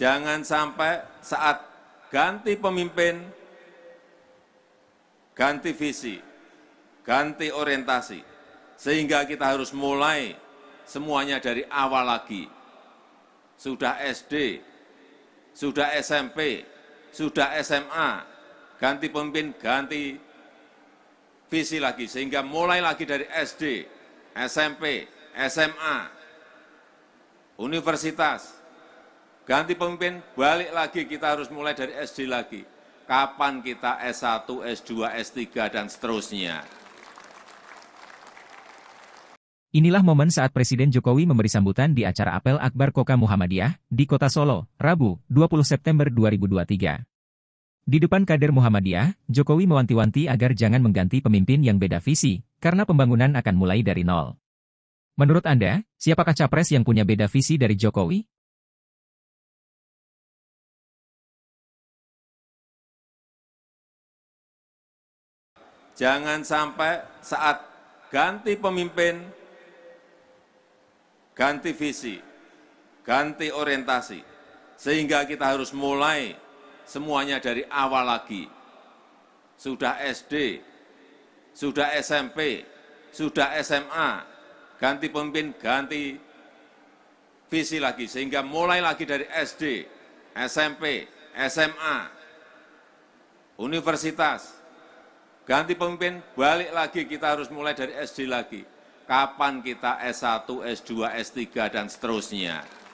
jangan sampai saat ganti pemimpin, ganti visi, ganti orientasi, sehingga kita harus mulai semuanya dari awal lagi. Sudah SD, sudah SMP, sudah SMA, ganti pemimpin, ganti visi lagi, sehingga mulai lagi dari SD, SMP, SMA, universitas, Ganti pemimpin, balik lagi kita harus mulai dari SD lagi. Kapan kita S1, S2, S3, dan seterusnya. Inilah momen saat Presiden Jokowi memberi sambutan di acara apel Akbar Koka Muhammadiyah di Kota Solo, Rabu, 20 September 2023. Di depan kader Muhammadiyah, Jokowi mewanti-wanti agar jangan mengganti pemimpin yang beda visi, karena pembangunan akan mulai dari nol. Menurut Anda, siapakah capres yang punya beda visi dari Jokowi? jangan sampai saat ganti pemimpin, ganti visi, ganti orientasi, sehingga kita harus mulai semuanya dari awal lagi. Sudah SD, sudah SMP, sudah SMA, ganti pemimpin, ganti visi lagi, sehingga mulai lagi dari SD, SMP, SMA, universitas, Ganti pemimpin, balik lagi kita harus mulai dari SD lagi. Kapan kita S1, S2, S3, dan seterusnya.